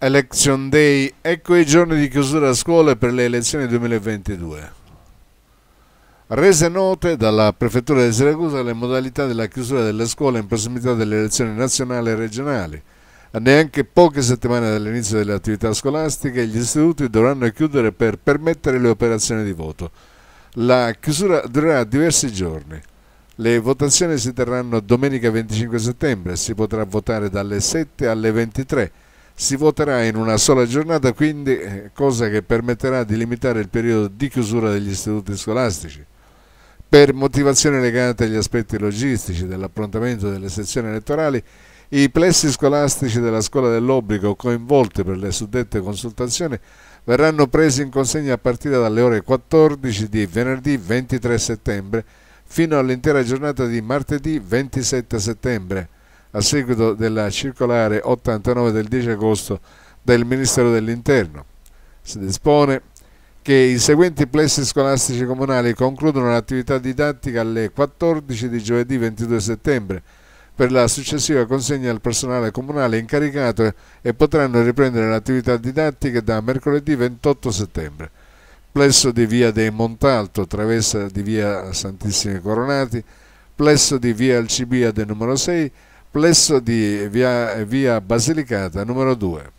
Election Day, ecco i giorni di chiusura a scuole per le elezioni 2022. Rese note dalla Prefettura di Siracusa le modalità della chiusura delle scuole in prossimità delle elezioni nazionali e regionali. A neanche poche settimane dall'inizio delle attività scolastiche gli istituti dovranno chiudere per permettere le operazioni di voto. La chiusura durerà diversi giorni. Le votazioni si terranno domenica 25 settembre, si potrà votare dalle 7 alle 23 si voterà in una sola giornata, quindi eh, cosa che permetterà di limitare il periodo di chiusura degli istituti scolastici. Per motivazioni legate agli aspetti logistici dell'approntamento delle sezioni elettorali, i plessi scolastici della scuola dell'obbligo coinvolti per le suddette consultazioni verranno presi in consegna a partire dalle ore 14 di venerdì 23 settembre fino all'intera giornata di martedì 27 settembre a seguito della circolare 89 del 10 agosto del Ministero dell'Interno. Si dispone che i seguenti plessi scolastici comunali concludano l'attività didattica alle 14 di giovedì 22 settembre per la successiva consegna al personale comunale incaricato e potranno riprendere l'attività didattica da mercoledì 28 settembre. Plesso di via dei Montalto, travessa di via Santissimi Coronati, plesso di via Alcibia del numero 6, complesso di via, via Basilicata numero 2.